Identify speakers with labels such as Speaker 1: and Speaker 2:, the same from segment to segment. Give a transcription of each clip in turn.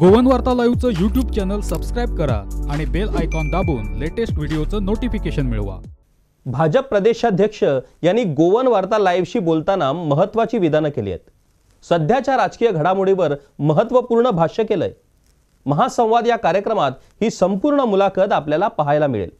Speaker 1: Goan वार्ता लाईव्हचं YouTube channel subscribe करा आणि बेल आयकॉन दाबून लेटेस्ट व्हिडिओचं नोटिफिकेशन मिळवा भाजप प्रदेशाध्यक्ष यांनी गोवन वार्ता लाईव्हशी बोलताना महत्वाची विधानं केली आहेत सध्याच्या राजकीय घडामोडीवर महत्वपूर्ण भाष्य केलंय महासंवाद या कार्यक्रमात ही संपूर्ण मुलाखत आपल्याला पाहायला मिळेल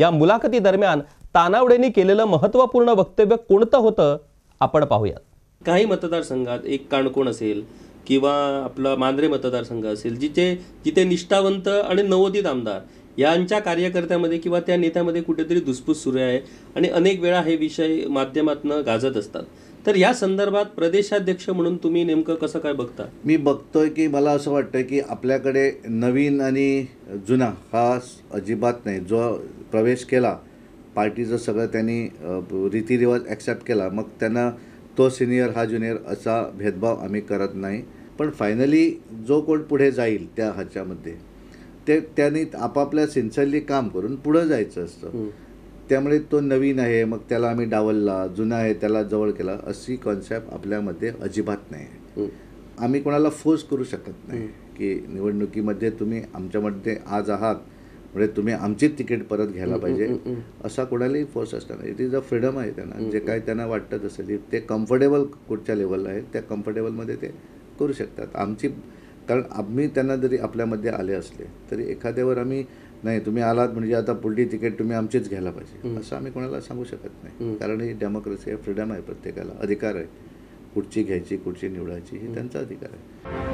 Speaker 1: या मुलाखतीदरम्यान तानावडेंनी केलेलं महत्वपूर्ण वक्तव्य कोणतं होतं आपण पाहूयात काही मतदारसंघात एक काणकोण असेल किंवा आपला मांद्रे मतदारसंघ असेल जिथे जिथे निष्ठावंत आणि नवोदित आमदार यांच्या कार्यकर्त्यामध्ये किंवा त्या नेत्यामध्ये कुठेतरी दुसपूस सुरू आहे आणि अनेक वेळा हे विषय माध्यमातनं गाजत असतात तर या संदर्भात प्रदेशाध्यक्ष म्हणून तुम्ही नेमकं कसं काय बघता
Speaker 2: मी बघतोय की मला असं वाटतं की आपल्याकडे नवीन आणि जुना हा अजिबात नाही जो प्रवेश केला पार्टीचं सगळं त्यांनी रीतिरिवाज ॲक्सेप्ट केला मग त्यांना तो सिनियर हा ज्युनियर असा भेदभाव आम्ही करत नाही पण फायनली जो कोण पुढे जाईल त्या ह्याच्यामध्ये ते त्यांनी आपापल्या सिन्सरली काम करून पुढं जायचं असतं त्यामुळे तो नवीन आहे मग त्याला आम्ही डावलला जुना आहे त्याला जवळ केला अशी कॉन्सेप्ट आपल्यामध्ये अजिबात नाही आहे आम्ही कोणाला फोर्स करू शकत नाही की निवडणुकीमध्ये तुम्ही आमच्यामध्ये आज आहात म्हणजे तुम्ही आमचीच तिकीट परत घ्यायला पाहिजे असा कोणालाही फोर्स असताना इट इज अ फ्रीडम आहे त्यांना जे काय त्यांना वाटत असेल ते कम्फर्टेबल कुठच्या लेवलला आहेत त्या कम्फर्टेबलमध्ये ते करू शकतात आमची कारण आम्ही त्यांना जरी आपल्यामध्ये आले असले तरी एखाद्यावर आम्ही नाही तुम्ही आलात म्हणजे आता पुढली तिकीट तुम्ही आमचीच घ्यायला पाहिजे असं आम्ही कोणाला सांगू शकत नाही कारण ही डेमोक्रेसी आहे फ्रीडम आहे प्रत्येकाला अधिकार आहे कुठची घ्यायची कुठची निवडायची हे त्यांचा अधिकार आहे